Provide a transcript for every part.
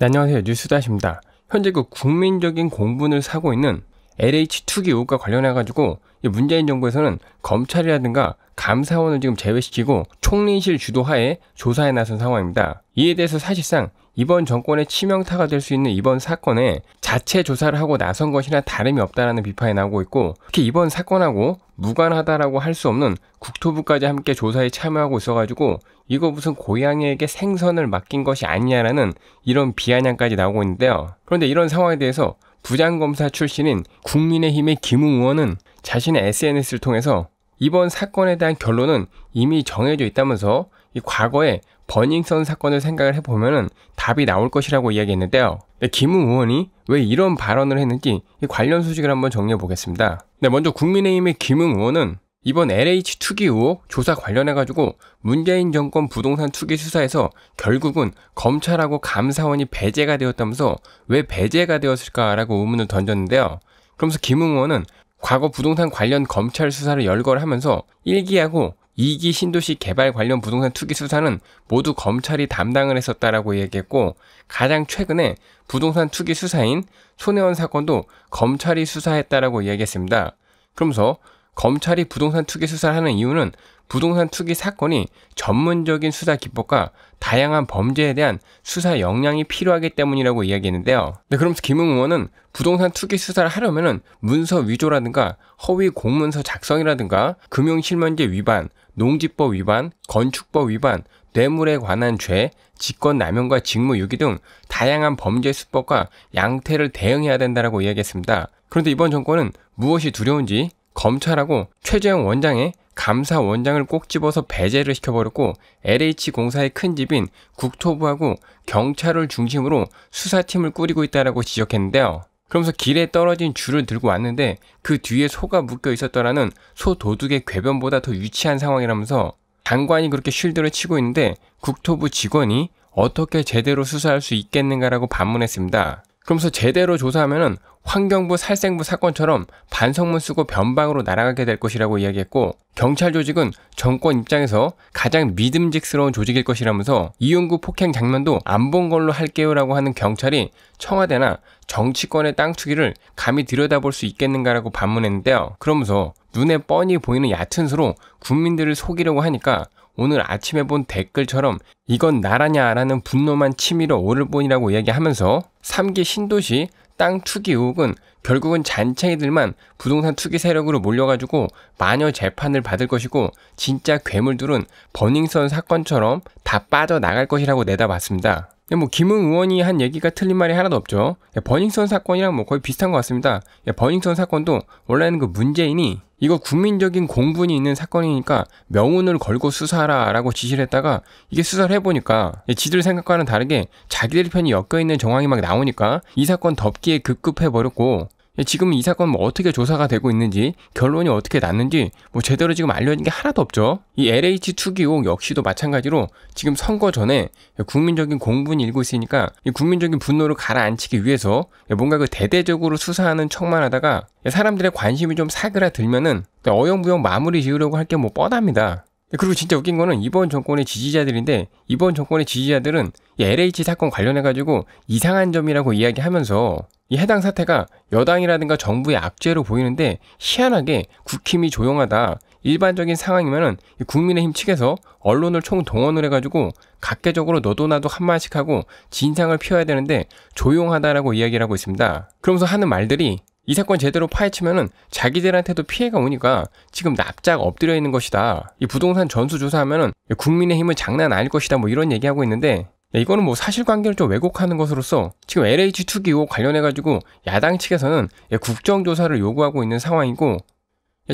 네, 안녕하세요. 뉴스다십니다. 현재 그 국민적인 공분을 사고 있는 LH 투기 의혹과 관련해 가지고 문재인 정부에서는 검찰이라든가 감사원을 지금 제외시키고 총리실 주도하에 조사에 나선 상황입니다. 이에 대해서 사실상 이번 정권의 치명타가 될 수 있는 이번 사건에 자체 조사를 하고 나선 것이나 다름이 없다라는 비판이 나오고 있고 특히 이번 사건하고 무관하다라고 할 수 없는 국토부까지 함께 조사에 참여하고 있어가지고 이거 무슨 고양이에게 생선을 맡긴 것이 아니냐라는 이런 비아냥까지 나오고 있는데요. 그런데 이런 상황에 대해서 부장검사 출신인 국민의힘의 김웅 의원은 자신의 SNS를 통해서 이번 사건에 대한 결론은 이미 정해져 있다면서 이 과거에 버닝썬 사건을 생각을 해보면은 답이 나올 것이라고 이야기했는데요. 네, 김 의원이 왜 이런 발언을 했는지 관련 소식을 한번 정리해 보겠습니다. 네, 먼저 국민의힘의 김 의원은 이번 LH 투기 의혹 조사 관련해가지고 문재인 정권 부동산 투기 수사에서 결국은 검찰하고 감사원이 배제가 되었다면서 왜 배제가 되었을까라고 의문을 던졌는데요. 그러면서 김 의원은 과거 부동산 관련 검찰 수사를 열거하면서 를 일기하고 이기 신도시 개발 관련 부동산 투기 수사는 모두 검찰이 담당을 했었다라고 얘기했고 가장 최근에 부동산 투기 수사인 손혜원 사건도 검찰이 수사했다라고 이야기했습니다. 그러면서 검찰이 부동산 투기 수사를 하는 이유는 부동산 투기 사건이 전문적인 수사 기법과 다양한 범죄에 대한 수사 역량이 필요하기 때문이라고 이야기했는데요. 네, 그러면서 김웅 의원은 부동산 투기 수사를 하려면은 문서 위조라든가 허위 공문서 작성이라든가 금융실명제 위반, 농지법 위반, 건축법 위반, 뇌물에 관한 죄, 직권남용과 직무유기 등 다양한 범죄 수법과 양태를 대응해야 된다라고 이야기했습니다. 그런데 이번 정권은 무엇이 두려운지 검찰하고 최재형 원장의 감사 원장을 꼭 집어서 배제를 시켜버렸고 LH 공사의 큰 집인 국토부하고 경찰을 중심으로 수사팀을 꾸리고 있다라고 지적했는데요. 그러면서 길에 떨어진 줄을 들고 왔는데 그 뒤에 소가 묶여 있었더라는 소 도둑의 궤변보다 더 유치한 상황이라면서 장관이 그렇게 쉴드를 치고 있는데 국토부 직원이 어떻게 제대로 수사할 수 있겠는가라고 반문했습니다. 그러면서 제대로 조사하면은 환경부 살생부 사건처럼 반성문 쓰고 변방으로 날아가게 될 것이라고 이야기했고 경찰 조직은 정권 입장에서 가장 믿음직스러운 조직일 것이라면서 이용구 폭행 장면도 안 본 걸로 할게요라고 하는 경찰이 청와대나 정치권의 땅 투기를 감히 들여다볼 수 있겠는가라고 반문했는데요. 그러면서 눈에 뻔히 보이는 얕은 수로 국민들을 속이려고 하니까 오늘 아침에 본 댓글처럼 이건 나라냐라는 분노만 치밀어 오를 뿐이라고 이야기하면서 3기 신도시 땅 투기 의혹은 결국은 잔챙이들만 부동산 투기 세력으로 몰려가지고 마녀 재판을 받을 것이고 진짜 괴물들은 버닝썬 사건처럼 다 빠져나갈 것이라고 내다봤습니다. 뭐 김웅 의원이 한 얘기가 틀린 말이 하나도 없죠. 예, 버닝썬 사건이랑 뭐 거의 비슷한 것 같습니다. 예, 버닝썬 사건도 원래는 그 문재인이 이거 국민적인 공분이 있는 사건이니까 명운을 걸고 수사하라라고 지시를 했다가 이게 수사를 해보니까 예, 지들 생각과는 다르게 자기들 편이 엮여있는 정황이 막 나오니까 이 사건 덮기에 급급해버렸고 예, 지금 이 사건 뭐 어떻게 조사가 되고 있는지 결론이 어떻게 났는지 뭐 제대로 지금 알려진 게 하나도 없죠. 이 LH 투기 의혹 역시도 마찬가지로 지금 선거 전에 국민적인 공분이 일고 있으니까 이 국민적인 분노를 가라앉히기 위해서 예, 뭔가 그 대대적으로 수사하는 척만 하다가 예, 사람들의 관심이 좀 사그라들면은 어영부영 마무리 지으려고 할 게 뭐 뻔합니다. 네, 그리고 진짜 웃긴 거는 이번 정권의 지지자들인데 이번 정권의 지지자들은 이 LH 사건 관련해 가지고 이상한 점이라고 이야기하면서 이 해당 사태가 여당이라든가 정부의 악재로 보이는데 희한하게 국힘이 조용하다. 일반적인 상황이면은 국민의힘 측에서 언론을 총 동원을 해가지고 각계적으로 너도 나도 한마씩 하고 진상을 피워야 되는데 조용하다라고 이야기를 하고 있습니다. 그러면서 하는 말들이 이 사건 제대로 파헤치면은 자기들한테도 피해가 오니까 지금 납작 엎드려 있는 것이다. 이 부동산 전수 조사하면은 국민의힘은 장난 아닐 것이다. 뭐 이런 얘기하고 있는데 이거는 뭐 사실관계를 좀 왜곡하는 것으로서 지금 LH 투기 의혹 관련해가지고 야당 측에서는 예, 국정조사를 요구하고 있는 상황이고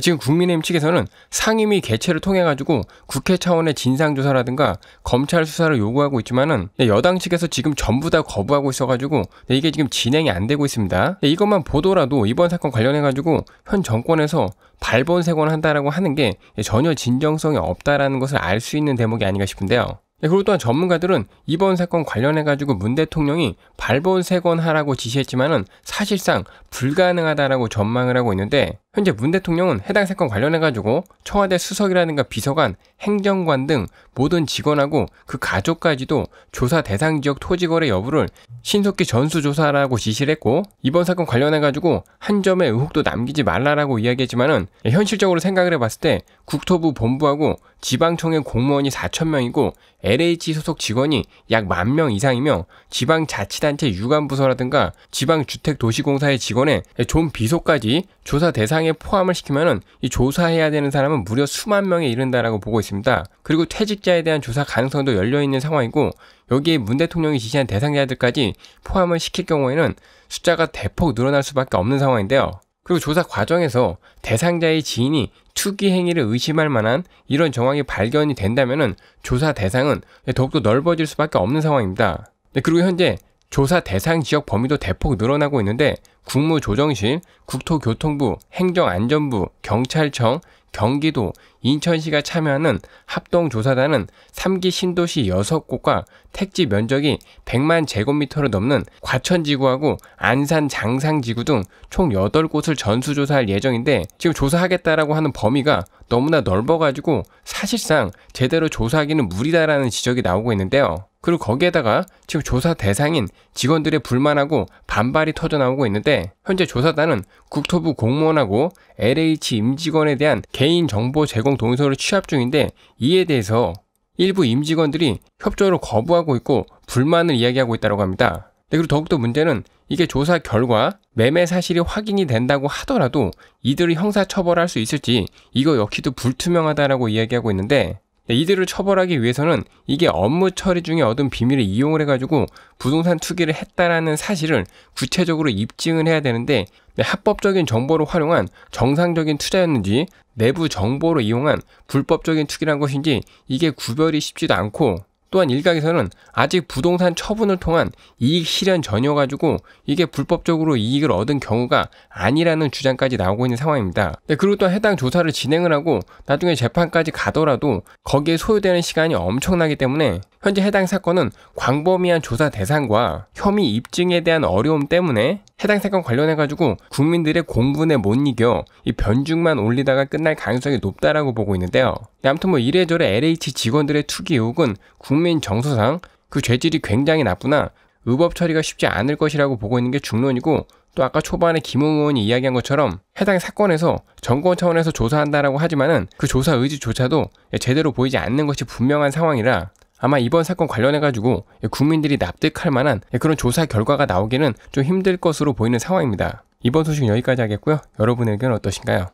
지금 국민의힘 측에서는 상임위 개최를 통해 가지고 국회 차원의 진상 조사라든가 검찰 수사를 요구하고 있지만은 네, 여당 측에서 지금 전부 다 거부하고 있어 가지고 네, 이게 지금 진행이 안 되고 있습니다. 네, 이것만 보더라도 이번 사건 관련해 가지고 현 정권에서 발본색원 한다라고 하는 게 전혀 진정성이 없다라는 것을 알 수 있는 대목이 아닌가 싶은데요. 그리고 또한 전문가들은 이번 사건 관련해가지고 문 대통령이 발본색원 하라고 지시했지만은 사실상 불가능하다라고 전망을 하고 있는데 현재 문 대통령은 해당 사건 관련해가지고 청와대 수석이라든가 비서관, 행정관 등 모든 직원하고 그 가족까지도 조사 대상 지역 토지 거래 여부를 신속히 전수조사라고 지시를 했고 이번 사건 관련해가지고 한 점의 의혹도 남기지 말라라고 이야기했지만은 현실적으로 생각을 해봤을 때 국토부 본부하고 지방청의 공무원이 4천 명이고 LH 소속 직원이 약 만 명 이상이며 지방자치단체 유관부서라든가 지방주택도시공사의 직원에 존비속까지 조사 대상에 포함을 시키면은 이 조사해야 되는 사람은 무려 수만 명에 이른다라고 보고 있습니다. 그리고 퇴직자에 대한 조사 가능성도 열려 있는 상황이고 여기에 문 대통령이 지시한 대상자들까지 포함을 시킬 경우에는 숫자가 대폭 늘어날 수밖에 없는 상황인데요. 그리고 조사 과정에서 대상자의 지인이 투기 행위를 의심할 만한 이런 정황이 발견이 된다면은 조사 대상은 더욱더 넓어질 수밖에 없는 상황입니다. 네, 그리고 현재 조사 대상 지역 범위도 대폭 늘어나고 있는데 국무조정실, 국토교통부, 행정안전부, 경찰청, 경기도, 인천시가 참여하는 합동조사단은 3기 신도시 6곳과 택지 면적이 100만 제곱미터를 넘는 과천지구하고 안산 장상지구 등 총 8곳을 전수조사할 예정인데 지금 조사하겠다라고 하는 범위가 너무나 넓어가지고 사실상 제대로 조사하기는 무리다라는 지적이 나오고 있는데요. 그리고 거기에다가 지금 조사 대상인 직원들의 불만하고 반발이 터져 나오고 있는데 현재 조사단은 국토부 공무원하고 LH 임직원에 대한 개인 정보 제공 동의서를 취합 중인데 이에 대해서 일부 임직원들이 협조를 거부하고 있고 불만을 이야기하고 있다고 합니다. 네, 그리고 더욱더 문제는 이게 조사 결과 매매 사실이 확인이 된다고 하더라도 이들을 형사 처벌할 수 있을지 이거 역시도 불투명하다라고 이야기하고 있는데 네, 이들을 처벌하기 위해서는 이게 업무 처리 중에 얻은 비밀을 이용을 해가지고 부동산 투기를 했다라는 사실을 구체적으로 입증을 해야 되는데 네, 합법적인 정보를 활용한 정상적인 투자였는지 내부 정보를 이용한 불법적인 투기란 것인지 이게 구별이 쉽지도 않고 또한 일각에서는 아직 부동산 처분을 통한 이익 실현 전혀 가지고 이게 불법적으로 이익을 얻은 경우가 아니라는 주장까지 나오고 있는 상황입니다. 네, 그리고 또 해당 조사를 진행을 하고 나중에 재판까지 가더라도 거기에 소요되는 시간이 엄청나기 때문에 현재 해당 사건은 광범위한 조사 대상과 혐의 입증에 대한 어려움 때문에 해당 사건 관련해가지고 국민들의 공분에 못 이겨 이 변죽만 올리다가 끝날 가능성이 높다라고 보고 있는데요. 네, 아무튼 뭐 이래저래 LH 직원들의 투기 의혹은 국민 정서상 그 죄질이 굉장히 나쁘나 의법 처리가 쉽지 않을 것이라고 보고 있는 게 중론이고 또 아까 초반에 김웅 의원이 이야기한 것처럼 해당 사건에서 정권 차원에서 조사한다라고 하지만은 그 조사 의지조차도 제대로 보이지 않는 것이 분명한 상황이라 아마 이번 사건 관련해가지고 국민들이 납득할 만한 그런 조사 결과가 나오기는 좀 힘들 것으로 보이는 상황입니다. 이번 소식 여기까지 하겠고요. 여러분의 의견 어떠신가요?